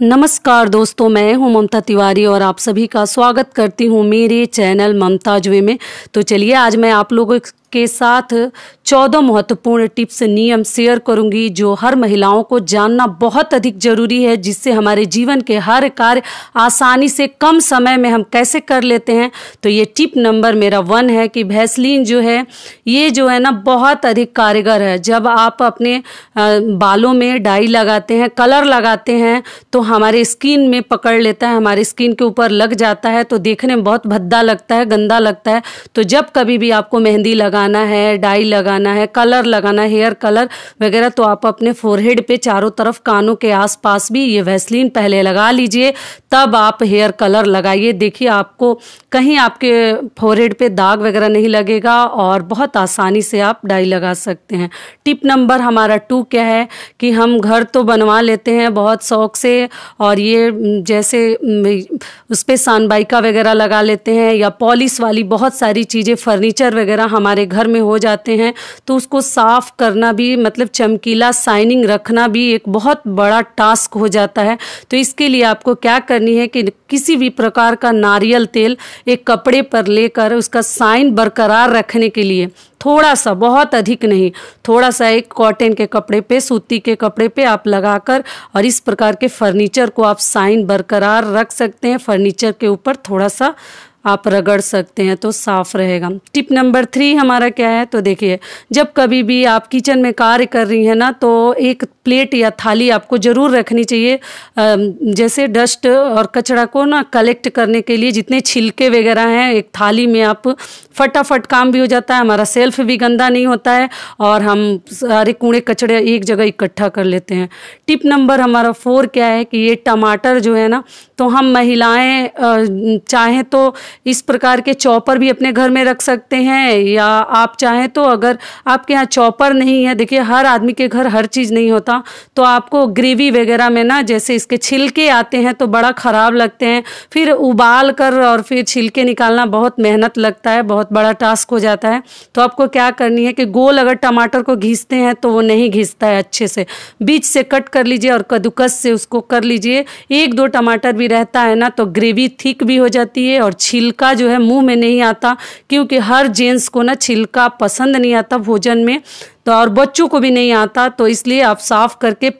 नमस्कार दोस्तों मैं हूं ममता तिवारी और आप सभी का स्वागत करती हूं मेरे चैनल ममता जुए में तो चलिए आज मैं आप लोगों के साथ चौदह महत्वपूर्ण टिप्स नियम शेयर करूंगी जो हर महिलाओं को जानना बहुत अधिक जरूरी है जिससे हमारे जीवन के हर कार्य आसानी से कम समय में हम कैसे कर लेते हैं तो ये टिप नंबर मेरा वन है कि भैसलीन जो है ये जो है ना बहुत अधिक कारगर है जब आप अपने बालों में डाई लगाते हैं कलर लगाते हैं तो हमारे स्किन में पकड़ लेता है हमारे स्किन के ऊपर लग जाता है तो देखने में बहुत भद्दा लगता है गंदा लगता है तो जब कभी भी आपको मेहंदी लगाना है डाई लगा लगाना है कलर लगाना है हेयर कलर वगैरह तो आप अपने फोरहेड पे चारों तरफ कानों के आसपास भी ये वैसलीन पहले लगा लीजिए तब आप हेयर कलर लगाइए देखिए आपको कहीं आपके फोरहेड पे दाग वगैरह नहीं लगेगा और बहुत आसानी से आप डाई लगा सकते हैं टिप नंबर हमारा टू क्या है कि हम घर तो बनवा लेते हैं बहुत शौक से और ये जैसे उस पर सानबाइका वगैरह लगा लेते हैं या पॉलिश वाली बहुत सारी चीज़ें फर्नीचर वगैरह हमारे घर में हो जाते हैं तो उसको साफ़ करना भी मतलब चमकीला साइनिंग रखना भी एक बहुत बड़ा टास्क हो जाता है तो इसके लिए आपको क्या करनी है कि किसी भी प्रकार का नारियल तेल एक कपड़े पर लेकर उसका साइन बरकरार रखने के लिए थोड़ा सा बहुत अधिक नहीं थोड़ा सा एक कॉटन के कपड़े पे सूती के कपड़े पे आप लगाकर और इस प्रकार के फर्नीचर को आप साइन बरकरार रख सकते हैं फर्नीचर के ऊपर थोड़ा सा आप रगड़ सकते हैं तो साफ़ रहेगा टिप नंबर थ्री हमारा क्या है तो देखिए जब कभी भी आप किचन में कार्य कर रही हैं ना तो एक प्लेट या थाली आपको ज़रूर रखनी चाहिए जैसे डस्ट और कचरा को ना कलेक्ट करने के लिए जितने छिलके वगैरह हैं एक थाली में आप फटाफट काम भी हो जाता है हमारा सेल्फ भी गंदा नहीं होता है और हम सारे कूड़े कचड़े एक जगह इकट्ठा कर लेते हैं टिप नंबर हमारा फोर क्या है कि ये टमाटर जो है ना तो हम महिलाएं चाहें तो इस प्रकार के चॉपर भी अपने घर में रख सकते हैं या आप चाहें तो अगर आपके यहाँ चॉपर नहीं है देखिए हर आदमी के घर हर चीज़ नहीं होता तो आपको ग्रेवी वगैरह में ना जैसे इसके छिलके आते हैं तो बड़ा ख़राब लगते हैं फिर उबाल कर और फिर छिलके निकालना बहुत मेहनत लगता है बहुत बड़ा टास्क हो जाता है तो आपको क्या करनी है कि गोल अगर टमाटर को घिसते हैं तो वो नहीं घिसता है अच्छे से बीच से कट कर लीजिए और कद्दूकस से उसको कर लीजिए एक दो टमाटर भी रहता है ना तो ग्रेवी थिक भी हो जाती है और छिल छिलका जो है मुंह में नहीं आता क्योंकि हर जेंट्स को ना छिलका पसंद नहीं आता भोजन में तो और बच्चों को भी नहीं आता तो इसलिए आप साफ़ करके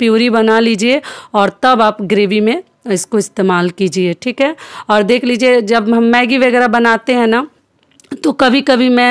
प्योरी बना लीजिए और तब आप ग्रेवी में इसको इस्तेमाल कीजिए ठीक है और देख लीजिए जब हम मैगी वगैरह बनाते हैं ना तो कभी कभी मैं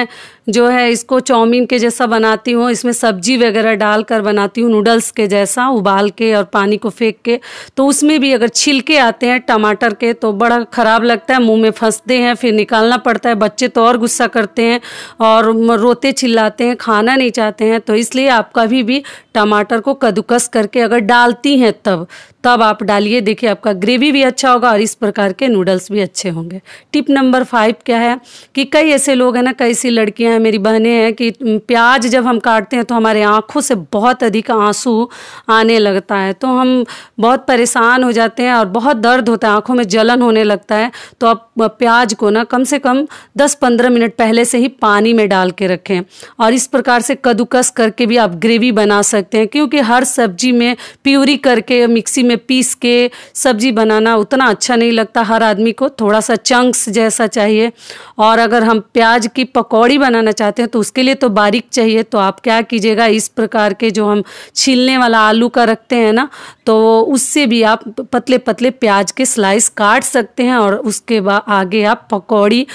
जो है इसको चाउमीन के जैसा बनाती हूँ इसमें सब्जी वगैरह डाल कर बनाती हूँ नूडल्स के जैसा उबाल के और पानी को फेंक के तो उसमें भी अगर छिलके आते हैं टमाटर के तो बड़ा ख़राब लगता है मुंह में फंसते हैं फिर निकालना पड़ता है बच्चे तो और गुस्सा करते हैं और रोते चिल्लाते हैं खाना नहीं चाहते हैं तो इसलिए आप कभी भी टमाटर को कद्दूकस करके अगर डालती हैं तब तब आप डालिए देखिए आपका ग्रेवी भी अच्छा होगा और इस प्रकार के नूडल्स भी अच्छे होंगे टिप नंबर फाइव क्या है कि कई ऐसे लोग हैं ना कई सी लड़कियाँ हैं मेरी बहनें हैं कि प्याज जब हम काटते हैं तो हमारे आंखों से बहुत अधिक आंसू आने लगता है तो हम बहुत परेशान हो जाते हैं और बहुत दर्द होता है आंखों में जलन होने लगता है तो आप प्याज को ना कम से कम 10-15 मिनट पहले से ही पानी में डाल के रखें और इस प्रकार से कद्दूकस करके भी आप ग्रेवी बना सकते हैं क्योंकि हर सब्जी में प्यूरी करके मिक्सी में पीस के सब्जी बनाना उतना अच्छा नहीं लगता हर आदमी को थोड़ा सा चंक्स जैसा चाहिए और अगर हम प्याज की पकौड़ी बनाना करना चाहते हैं तो उसके लिए तो बारीक चाहिए तो आप क्या कीजिएगा इस प्रकार के जो हम छीलने वाला आलू का रखते हैं ना तो उससे भी आप पतले पतले प्याज के स्लाइस काट सकते हैं और उसके बाद आगे आप पकौड़ी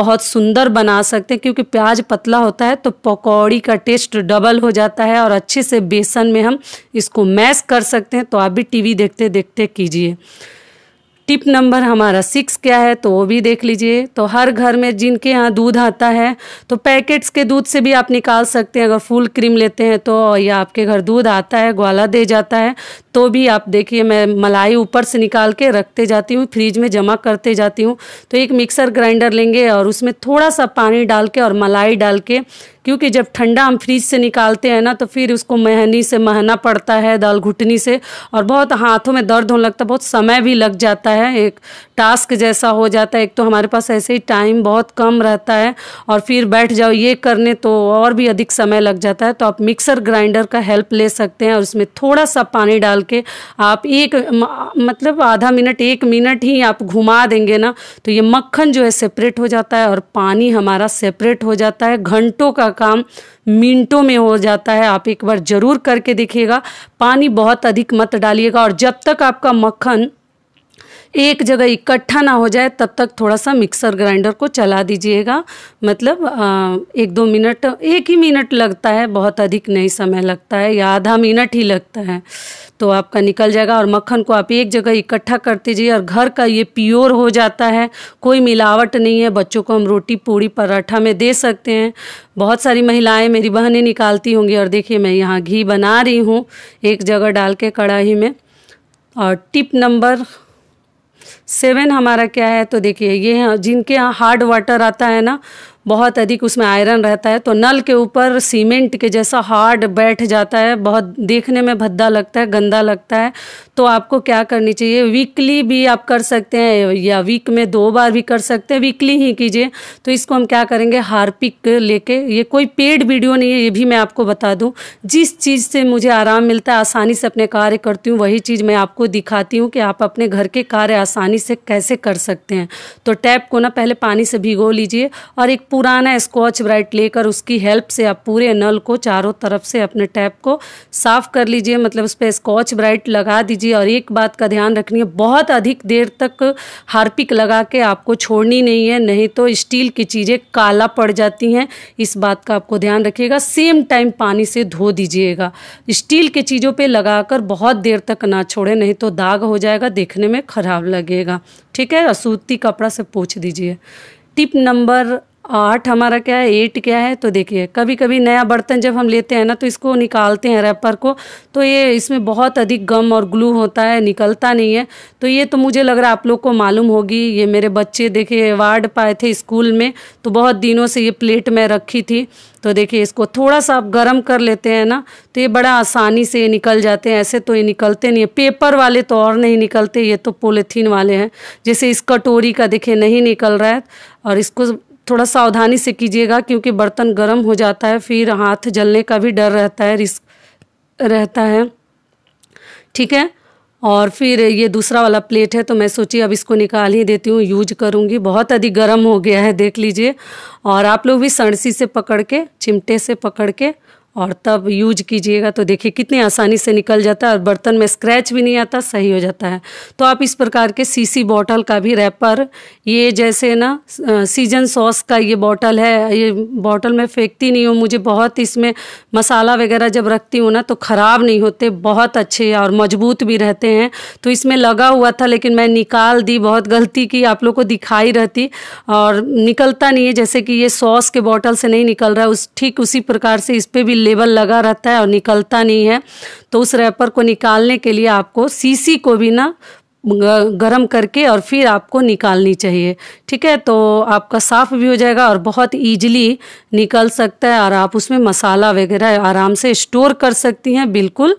बहुत सुंदर बना सकते हैं क्योंकि प्याज पतला होता है तो पकौड़ी का टेस्ट डबल हो जाता है और अच्छे से बेसन में हम इसको मैश कर सकते हैं तो आप भी टीवी देखते देखते कीजिए टिप नंबर हमारा सिक्स क्या है तो वो भी देख लीजिए तो हर घर में जिनके यहाँ दूध आता है तो पैकेट्स के दूध से भी आप निकाल सकते हैं अगर फुल क्रीम लेते हैं तो या आपके घर दूध आता है ग्वाला दे जाता है तो भी आप देखिए मैं मलाई ऊपर से निकाल के रखते जाती हूँ फ्रिज में जमा करते जाती हूँ तो एक मिक्सर ग्राइंडर लेंगे और उसमें थोड़ा सा पानी डाल के और मलाई डाल के क्योंकि जब ठंडा हम फ्रीज से निकालते हैं ना तो फिर उसको महनी से महना पड़ता है दाल घुटनी से और बहुत हाथों में दर्द होने लगता है बहुत समय भी लग जाता है एक टास्क जैसा हो जाता है एक तो हमारे पास ऐसे ही टाइम बहुत कम रहता है और फिर बैठ जाओ ये करने तो और भी अधिक समय लग जाता है तो आप मिक्सर ग्राइंडर का हेल्प ले सकते हैं और उसमें थोड़ा सा पानी डाल के आप एक मतलब आधा मिनट एक मिनट ही आप घुमा देंगे ना तो ये मक्खन जो है सेपरेट हो जाता है और पानी हमारा सेपरेट हो जाता है घंटों का काम मिनटों में हो जाता है आप एक बार ज़रूर करके देखिएगा पानी बहुत अधिक मत डालिएगा और जब तक आपका मक्खन एक जगह इकट्ठा ना हो जाए तब तक थोड़ा सा मिक्सर ग्राइंडर को चला दीजिएगा मतलब आ, एक दो मिनट एक ही मिनट लगता है बहुत अधिक नहीं समय लगता है या आधा मिनट ही लगता है तो आपका निकल जाएगा और मक्खन को आप एक जगह इकट्ठा कर दीजिए और घर का ये प्योर हो जाता है कोई मिलावट नहीं है बच्चों को हम रोटी पूड़ी पराठा में दे सकते हैं बहुत सारी महिलाएं मेरी बहनें निकालती होंगी और देखिए मैं यहाँ घी बना रही हूँ एक जगह डाल के कढ़ाई में और टिप नंबर सेवन हमारा क्या है तो देखिए ये है जिनके यहाँ हार्ड वाटर आता है ना बहुत अधिक उसमें आयरन रहता है तो नल के ऊपर सीमेंट के जैसा हार्ड बैठ जाता है बहुत देखने में भद्दा लगता है गंदा लगता है तो आपको क्या करनी चाहिए वीकली भी आप कर सकते हैं या वीक में दो बार भी कर सकते हैं वीकली ही कीजिए तो इसको हम क्या करेंगे हार्पिक लेके ये कोई पेड वीडियो नहीं है ये भी मैं आपको बता दूँ जिस चीज़ से मुझे आराम मिलता है आसानी से अपने कार्य करती हूँ वही चीज़ मैं आपको दिखाती हूँ कि आप अपने घर के कार्य आसानी से कैसे कर सकते हैं तो टैप को ना पहले पानी से भिगो लीजिए और एक पुराना स्कॉच ब्राइट लेकर उसकी हेल्प से आप पूरे नल को चारों तरफ से अपने टैप को साफ कर लीजिए मतलब उस पर स्कॉच ब्राइट लगा दीजिए और एक बात का ध्यान रखनी है बहुत अधिक देर तक हार्पिक लगा के आपको छोड़नी नहीं है नहीं तो स्टील की चीज़ें काला पड़ जाती हैं इस बात का आपको ध्यान रखिएगा सेम टाइम पानी से धो दीजिएगा स्टील की चीज़ों पर लगाकर बहुत देर तक ना छोड़े नहीं तो दाग हो जाएगा देखने में ख़राब लगेगा ठीक है सूती कपड़ा से पूछ दीजिए टिप नंबर आठ हमारा क्या है एट क्या है तो देखिए कभी कभी नया बर्तन जब हम लेते हैं ना तो इसको निकालते हैं रैपर को तो ये इसमें बहुत अधिक गम और ग्लू होता है निकलता नहीं है तो ये तो मुझे लग रहा है आप लोग को मालूम होगी ये मेरे बच्चे देखिए अवार्ड पाए थे स्कूल में तो बहुत दिनों से ये प्लेट में रखी थी तो देखिए इसको थोड़ा सा आप गर्म कर लेते हैं ना तो ये बड़ा आसानी से ये निकल जाते हैं ऐसे तो ये निकलते नहीं है पेपर वाले तो और नहीं निकलते ये तो पोलिथीन वाले हैं जैसे इस कटोरी का देखिए नहीं निकल रहा है और इसको थोड़ा सावधानी से कीजिएगा क्योंकि बर्तन गर्म हो जाता है फिर हाथ जलने का भी डर रहता है रिस्क रहता है ठीक है और फिर ये दूसरा वाला प्लेट है तो मैं सोची अब इसको निकाल ही देती हूँ यूज करूँगी बहुत अधिक गर्म हो गया है देख लीजिए और आप लोग भी सड़सी से पकड़ के चिमटे से पकड़ के और तब यूज कीजिएगा तो देखिए कितने आसानी से निकल जाता है और बर्तन में स्क्रैच भी नहीं आता सही हो जाता है तो आप इस प्रकार के सीसी बॉटल का भी रैपर ये जैसे ना सीजन सॉस का ये बॉटल है ये बॉटल मैं फेंकती नहीं हूँ मुझे बहुत इसमें मसाला वगैरह जब रखती हूँ ना तो ख़राब नहीं होते बहुत अच्छे और मजबूत भी रहते हैं तो इसमें लगा हुआ था लेकिन मैं निकाल दी बहुत गलती की आप लोग को दिखाई रहती और निकलता नहीं है जैसे कि ये सॉस के बॉटल से नहीं निकल रहा है उस ठीक उसी प्रकार से इस पर भी लेबल लगा रहता है और निकलता नहीं है तो उस रैपर को निकालने के लिए आपको सीसी को भी ना गरम करके और फिर आपको निकालनी चाहिए ठीक है तो आपका साफ़ भी हो जाएगा और बहुत इजीली निकल सकता है और आप उसमें मसाला वगैरह आराम से स्टोर कर सकती हैं बिल्कुल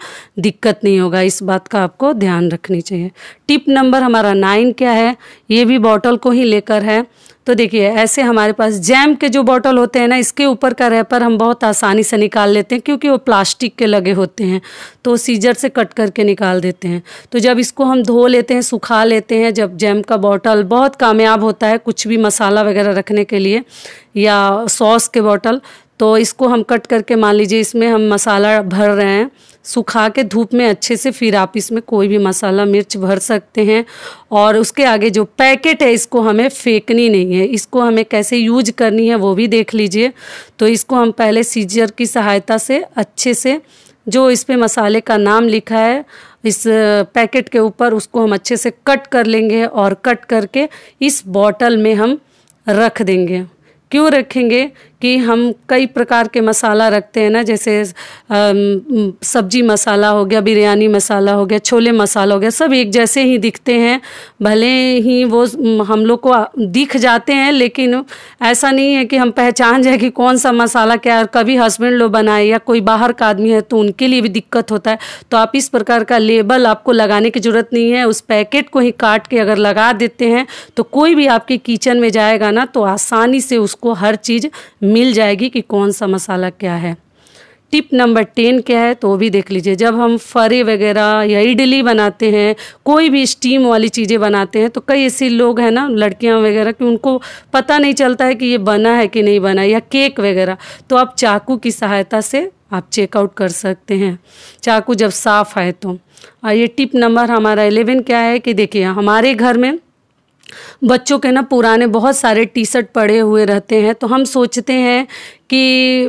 दिक्कत नहीं होगा इस बात का आपको ध्यान रखनी चाहिए टिप नंबर हमारा नाइन क्या है ये भी बॉटल को ही लेकर है तो देखिए ऐसे हमारे पास जैम के जो बॉटल होते हैं ना इसके ऊपर का रैपर हम बहुत आसानी से निकाल लेते हैं क्योंकि वो प्लास्टिक के लगे होते हैं तो सीजर से कट करके निकाल देते हैं तो जब इसको हम धो लेते हैं सुखा लेते हैं जब जैम का बॉटल बहुत कामयाब होता है कुछ भी मसाला वगैरह रखने के लिए या सॉस के बॉटल तो इसको हम कट करके मान लीजिए इसमें हम मसाला भर रहे हैं सुखा के धूप में अच्छे से फिर आप इसमें कोई भी मसाला मिर्च भर सकते हैं और उसके आगे जो पैकेट है इसको हमें फेंकनी नहीं है इसको हमें कैसे यूज करनी है वो भी देख लीजिए तो इसको हम पहले सीजर की सहायता से अच्छे से जो इस पे मसाले का नाम लिखा है इस पैकेट के ऊपर उसको हम अच्छे से कट कर लेंगे और कट करके इस बॉटल में हम रख देंगे क्यों रखेंगे कि हम कई प्रकार के मसाला रखते हैं ना जैसे सब्जी मसाला हो गया बिरयानी मसाला हो गया छोले मसाला हो गया सब एक जैसे ही दिखते हैं भले ही वो हम लोग को दिख जाते हैं लेकिन ऐसा नहीं है कि हम पहचान जाए कि कौन सा मसाला क्या है कभी हस्बैंड लोग बनाए या कोई बाहर का आदमी है तो उनके लिए भी दिक्कत होता है तो आप इस प्रकार का लेबल आपको लगाने की ज़रूरत नहीं है उस पैकेट को ही काट के अगर लगा देते हैं तो कोई भी आपके किचन में जाएगा ना तो आसानी से उसको हर चीज़ मिल जाएगी कि कौन सा मसाला क्या है टिप नंबर टेन क्या है तो वो भी देख लीजिए जब हम फरे वगैरह या इडली बनाते हैं कोई भी स्टीम वाली चीज़ें बनाते हैं तो कई ऐसे लोग हैं ना लड़कियां वगैरह कि उनको पता नहीं चलता है कि ये बना है कि नहीं बना या केक वगैरह तो आप चाकू की सहायता से आप चेकआउट कर सकते हैं चाकू जब साफ़ है तो ये टिप नंबर हमारा एलेवन क्या है कि देखिए हमारे घर में बच्चों के ना पुराने बहुत सारे टी शर्ट पड़े हुए रहते हैं तो हम सोचते हैं कि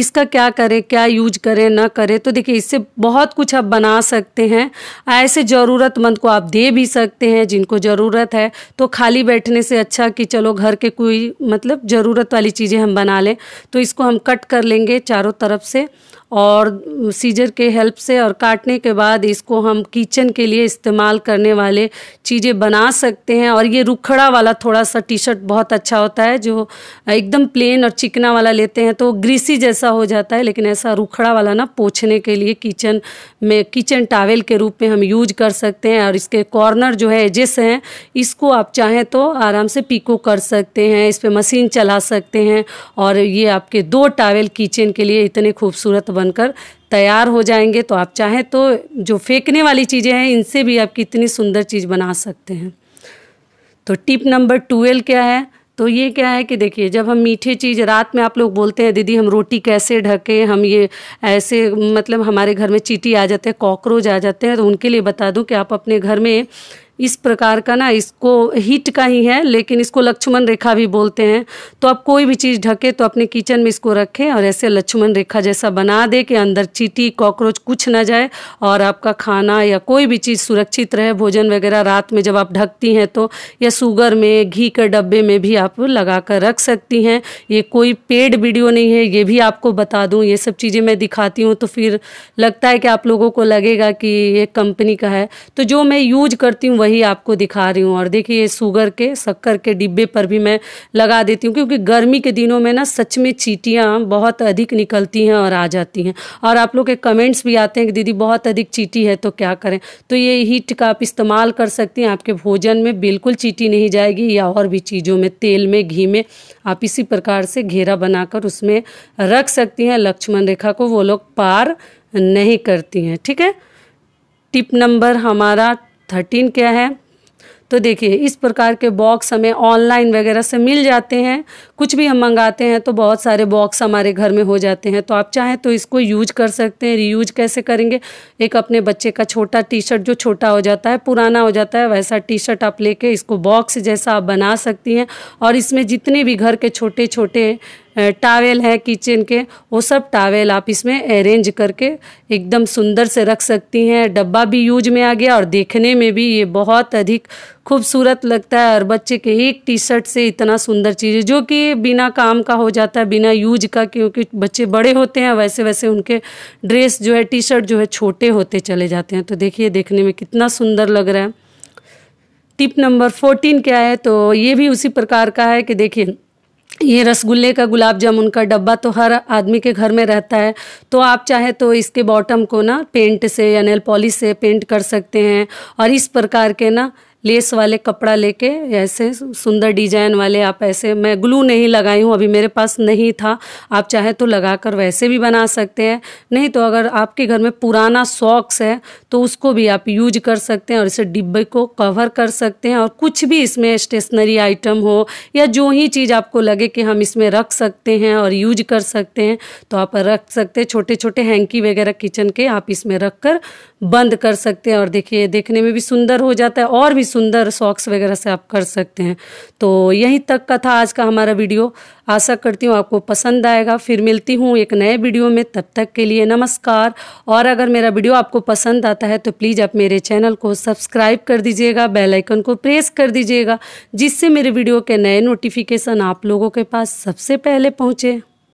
इसका क्या करें क्या यूज करें ना करें तो देखिए इससे बहुत कुछ आप बना सकते हैं ऐसे ज़रूरतमंद को आप दे भी सकते हैं जिनको ज़रूरत है तो खाली बैठने से अच्छा कि चलो घर के कोई मतलब ज़रूरत वाली चीज़ें हम बना लें तो इसको हम कट कर लेंगे चारों तरफ से और सीजर के हेल्प से और काटने के बाद इसको हम किचन के लिए इस्तेमाल करने वाले चीज़ें बना सकते हैं और ये रुखड़ा वाला थोड़ा सा टी शर्ट बहुत अच्छा होता है जो एकदम प्लेन और चिकना वाला लेते हैं तो ग्रीसी जैसा हो जाता है लेकिन ऐसा रुखड़ा वाला ना पोछने के लिए किचन में किचन टावेल के रूप में हम यूज कर सकते हैं और इसके कॉर्नर जो है एजेस हैं इसको आप चाहें तो आराम से पीको कर सकते हैं इस पर मशीन चला सकते हैं और ये आपके दो टावेल किचन के लिए इतने खूबसूरत बनकर तैयार हो जाएंगे तो आप चाहें तो जो फेंकने वाली चीज़ें हैं इनसे भी आप कितनी सुंदर चीज़ बना सकते हैं तो टिप नंबर ट्वेल्व क्या है तो ये क्या है कि देखिए जब हम मीठे चीज़ रात में आप लोग बोलते हैं दीदी हम रोटी कैसे ढके हम ये ऐसे मतलब हमारे घर में चीटी आ जाते हैं कॉकरोच आ जाते हैं तो उनके लिए बता दूं कि आप अपने घर में इस प्रकार का ना इसको हीट का ही है लेकिन इसको लक्ष्मण रेखा भी बोलते हैं तो आप कोई भी चीज़ ढके तो अपने किचन में इसको रखें और ऐसे लक्ष्मण रेखा जैसा बना दे कि अंदर चीटी कॉकरोच कुछ ना जाए और आपका खाना या कोई भी चीज़ सुरक्षित रहे भोजन वगैरह रात में जब आप ढकती हैं तो या शुगर में घी के डब्बे में भी आप लगा कर रख सकती हैं ये कोई पेड वीडियो नहीं है ये भी आपको बता दूँ ये सब चीज़ें मैं दिखाती हूँ तो फिर लगता है कि आप लोगों को लगेगा कि ये कंपनी का है तो जो मैं यूज करती हूँ वही आपको दिखा रही हूँ और देखिए ये शुगर के शक्कर के डिब्बे पर भी मैं लगा देती हूँ क्योंकि गर्मी के दिनों में ना सच में चीटियाँ बहुत अधिक निकलती हैं और आ जाती हैं और आप लोग के कमेंट्स भी आते हैं कि दीदी बहुत अधिक चीटी है तो क्या करें तो ये हीट का आप इस्तेमाल कर सकती हैं आपके भोजन में बिल्कुल चीटी नहीं जाएगी या और भी चीज़ों में तेल में घी में आप इसी प्रकार से घेरा बनाकर उसमें रख सकती हैं लक्ष्मण रेखा को वो लोग पार नहीं करती हैं ठीक है टिप नंबर हमारा थर्टीन क्या है तो देखिए इस प्रकार के बॉक्स हमें ऑनलाइन वगैरह से मिल जाते हैं कुछ भी हम मंगाते हैं तो बहुत सारे बॉक्स हमारे घर में हो जाते हैं तो आप चाहें तो इसको यूज कर सकते हैं रीयूज कैसे करेंगे एक अपने बच्चे का छोटा टी शर्ट जो छोटा हो जाता है पुराना हो जाता है वैसा टी शर्ट आप लेके इसको बॉक्स जैसा आप बना सकती हैं और इसमें जितने भी घर के छोटे छोटे टावेल है किचन के वो सब टावेल आप इसमें अरेंज करके एकदम सुंदर से रख सकती हैं डब्बा भी यूज में आ गया और देखने में भी ये बहुत अधिक खूबसूरत लगता है और बच्चे के एक टी शर्ट से इतना सुंदर चीज़ जो कि बिना काम का हो जाता है बिना यूज का क्योंकि बच्चे बड़े होते हैं वैसे वैसे उनके ड्रेस जो है टी शर्ट जो है छोटे होते चले जाते हैं तो देखिए देखने में कितना सुंदर लग रहा है टिप नंबर फोर्टीन क्या है तो ये भी उसी प्रकार का है कि देखिए ये रसगुल्ले का गुलाब जामुन का डब्बा तो हर आदमी के घर में रहता है तो आप चाहे तो इसके बॉटम को ना पेंट से या नेल पॉलिश से पेंट कर सकते हैं और इस प्रकार के ना लेस वाले कपड़ा लेके ऐसे सुंदर डिजाइन वाले आप ऐसे मैं ग्लू नहीं लगाई हूँ अभी मेरे पास नहीं था आप चाहे तो लगा कर वैसे भी बना सकते हैं नहीं तो अगर आपके घर में पुराना सॉक्स है तो उसको भी आप यूज कर सकते हैं और इसे डिब्बे को कवर कर सकते हैं और कुछ भी इसमें स्टेशनरी आइटम हो या जो ही चीज़ आपको लगे कि हम इसमें रख सकते हैं और यूज कर सकते हैं तो आप रख सकते हैं छोटे छोटे हैंकी वगैरह किचन के आप इसमें रख कर बंद कर सकते हैं और देखिए देखने में भी सुंदर हो जाता है और भी सुंदर सॉक्स वगैरह से आप कर सकते हैं तो यहीं तक का था आज का हमारा वीडियो आशा करती हूँ आपको पसंद आएगा फिर मिलती हूँ एक नए वीडियो में तब तक के लिए नमस्कार और अगर मेरा वीडियो आपको पसंद आता है तो प्लीज़ आप मेरे चैनल को सब्सक्राइब कर दीजिएगा बेल आइकन को प्रेस कर दीजिएगा जिससे मेरे वीडियो के नए नोटिफिकेशन आप लोगों के पास सबसे पहले पहुँचे